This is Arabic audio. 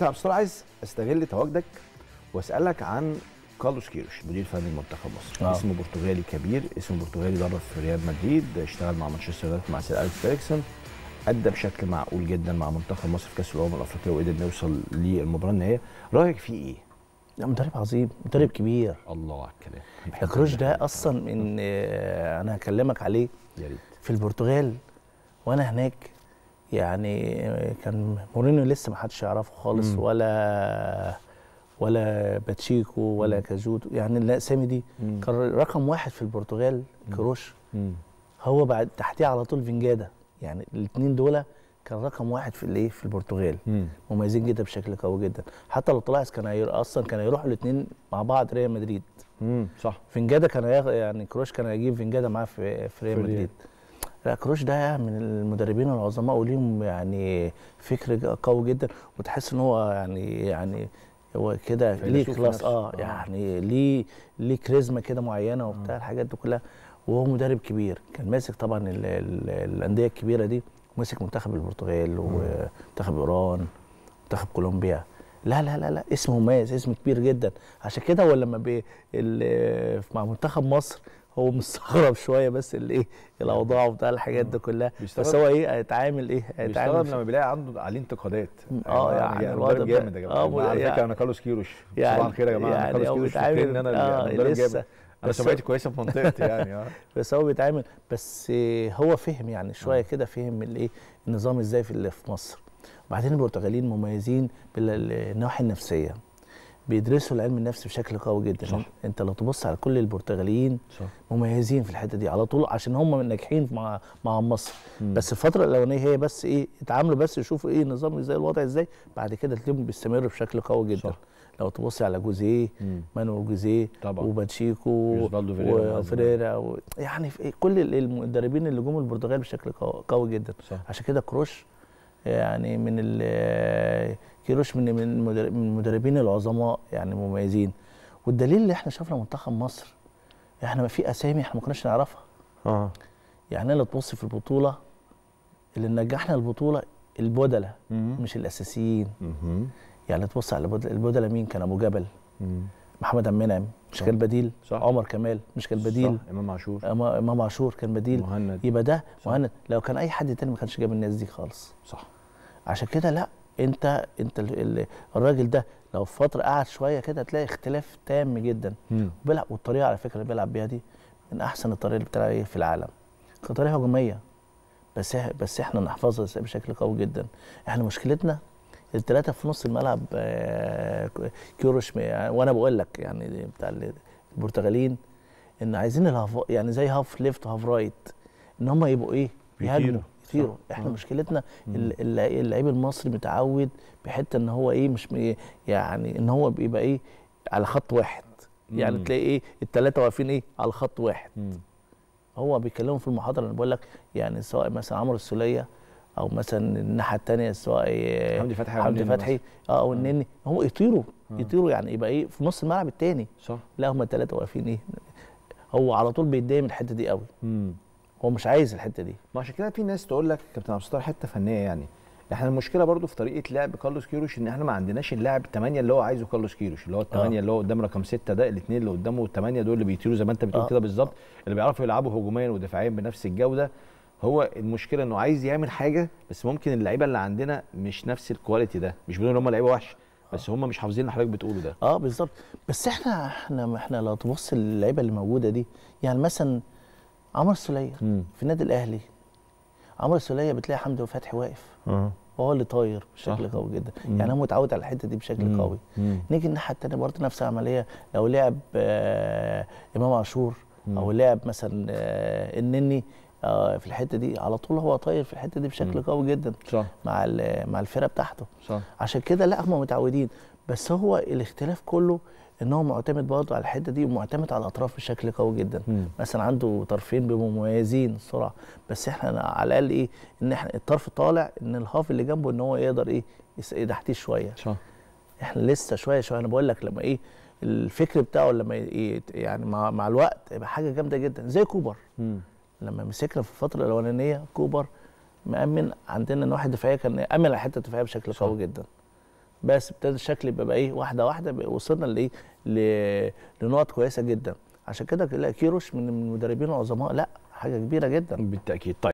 بس طيب، بصراحه عايز استغل تواجدك واسالك عن كارلوس كيروش مدير فني لمنتخب مصر آه. اسمه برتغالي كبير اسمه برتغالي درب في ريال مدريد اشتغل مع مانشستر يونايتد مع سير اليكس فيريكسون ادى بشكل معقول جدا مع منتخب مصر في كاس الامم الافريقيه وقدر نوصل للمباراه النهائيه رايك فيه ايه لا مدرب عظيم مدرب كبير الله على الكلام كروش ده اصلا من آه، انا هكلمك عليه يا ريت في البرتغال وانا هناك يعني كان مورينيو لسه ما حدش يعرفه خالص مم. ولا ولا باتشيكو ولا كازوتو يعني الاسامي دي كان رقم واحد في البرتغال كروش مم. هو بعد تحتيه على طول فينجادا يعني الاثنين دول كان رقم واحد في الايه في البرتغال مم. مميزين جدا بشكل قوي جدا حتى لو تلاحظ كان اصلا كان هيروحوا الاثنين مع بعض ريال مدريد صح فينجادا كان يعني كروش كان هيجيب فينجادا معاه في, في ريال مدريد لا كروش ده من المدربين العظماء وليهم يعني فكر قوي جدا وتحس ان هو يعني يعني هو كده ليه كلاس آه،, اه يعني ليه ليه كاريزما كده معينه آه. وبتاع الحاجات دي كلها وهو مدرب كبير كان ماسك طبعا الانديه الكبيره دي وماسك منتخب البرتغال آه. ومنتخب ايران منتخب كولومبيا لا لا لا لا اسمه مميز اسم كبير جدا عشان كده هو لما بي مع منتخب مصر هو مستغرب شويه بس الايه الاوضاع وبتاع الحاجات دي آه. كلها بس هو ايه هيتعامل ايه هيتعامل لما بيلاقي عنده عليه انتقادات اه يعني, يعني يعني الواد جامد يا جماعه آه، على يعني فكره انا كارلوس كيروش يعني صباح الخير يا جماعه يعني انا كارلوس كيروش ان آه، انا آه جامد انا سمعتي كويسه في منطقتي يعني اه بس هو بيتعامل بس هو فهم يعني شويه كده فهم الايه النظام ازاي في اللي في مصر وبعدين البرتغاليين مميزين بالنواحي النفسيه بيدرسوا العلم النفس بشكل قوي جدا صح. انت لو تبص على كل البرتغاليين صح. مميزين في الحته دي على طول عشان هم ناجحين مع مع مصر مم. بس الفتره الاولانيه هي بس ايه اتعاملوا بس يشوفوا ايه النظام ازاي الوضع ازاي بعد كده تلاقيهم بيستمروا بشكل قوي جدا صح. لو تبص على جوزيه مانو جوزيه وباتشيكو وفريرا و... يعني في إيه، كل المدربين اللي جم البرتغال بشكل قوي جدا صح. عشان كده كروش يعني من كيروش من من المدربين العظماء يعني مميزين والدليل اللي احنا شفنا منتخب مصر احنا ما في اسامي احنا ما كناش نعرفها اه يعني انا تبص في البطوله اللي نجحنا البطوله البدله مش الاساسيين يعني تبص على البدله مين كان ابو جبل مم. محمد عبد المنعم مش كان بديل صح. عمر كمال مش كان بديل صح. امام عاشور امام عاشور كان بديل مهند يبقى ده صح. مهند لو كان اي حد تاني ما كانش جاب الناس دي خالص صح عشان كده لا انت انت الراجل ده لو في فتره قعد شويه كده هتلاقي اختلاف تام جدا بيلعب والطريقه على فكره اللي بيلعب بيها دي من احسن الطريقه اللي بتلعب ايه في العالم طريقه هجوميه بس بس احنا نحفظها بشكل قوي جدا احنا مشكلتنا الثلاثه في نص الملعب آه، كيروش يعني وانا بقول لك يعني بتاع البرتغاليين ان عايزين الهاف يعني زي هاف ليفت هاف رايت ان هم يبقوا ايه يهاجموا كتير احنا آه. مم. مشكلتنا اللعيب المصري متعود بحته ان هو ايه مش يعني ان هو بيبقى ايه على خط واحد يعني مم. تلاقي ايه الثلاثه واقفين ايه على خط واحد مم. هو بيكلمهم في المحاضره انا بقول لك يعني سواء مثلا عمرو السوليه او مثلا الناحيه الثانيه سواء إيه، حمدي فتحي حمدي فتحي اه او النني آه. هم يطيروا آه. يطيروا يعني يبقى ايه في نص الملعب الثاني صح لا هم الثلاثه واقفين ايه هو على طول بيتضايق من الحته دي قوي مم. هو مش عايز الحته دي ما عشان كده في ناس تقول لك كابتن عبد الستار حته فنيه يعني احنا المشكله برضو في طريقه لعب كارلوس كيروش ان احنا ما عندناش اللاعب الثمانيه اللي هو عايزه كارلوس كيروش اللي هو الثمانيه آه. اللي هو قدام رقم سته ده الاثنين اللي قدامه والثمانيه دول اللي بيطيروا زي ما انت بتقول آه. كده بالظبط اللي بيعرفوا يلعبوا هجوميا ودفاعيا بنفس الجوده هو المشكله انه عايز يعمل حاجه بس ممكن اللعيبه اللي عندنا مش نفس الكواليتي ده مش بنقول ان هم لعيبه وحشه بس هم مش حافظين اللي حضرتك بتقوله ده اه بالظبط بس احنا احنا احنا لو تبص اللعيبه اللي موجوده دي يعني مثلا عمر السوليه في النادي الاهلي عمر السوليه بتلاقي حمدي وفتحي واقف اه هو اللي طاير بشكل قوي جدا مم. يعني هو متعود على الحته دي بشكل مم. قوي مم. نيجي الناحيه الثانيه برضه نفس العمليه لو لعب آه امام عاشور او لعب مثلا آه النني آه، في الحته دي على طول هو طاير في الحته دي بشكل قوي جدا صح. مع مع الفرقه بتاعته صح. عشان كده لا هم متعودين بس هو الاختلاف كله ان هو معتمد برضه على الحته دي ومعتمد على الاطراف بشكل قوي جدا مم. مثلا عنده طرفين بيبقوا مميزين السرعه بس احنا على الاقل ايه ان احنا الطرف طالع ان الهاف اللي جنبه ان هو يقدر ايه يدحتيه شويه صح. احنا لسه شويه شويه انا بقول لك لما ايه الفكر بتاعه لما يعني مع, مع الوقت يبقى حاجه جامده جدا زي كوبر مم. لما مسكنا في الفتره الاولانيه كوبر مامن عندنا نواحي دفاعيه كان امن على حته الدفاعيه بشكل قوي جدا بس ابتدى الشكل يبقى بقى ايه واحده واحده وصلنا لايه لنقط كويسه جدا عشان كده كيروش من المدربين العظماء لا حاجه كبيره جدا بالتاكيد طيب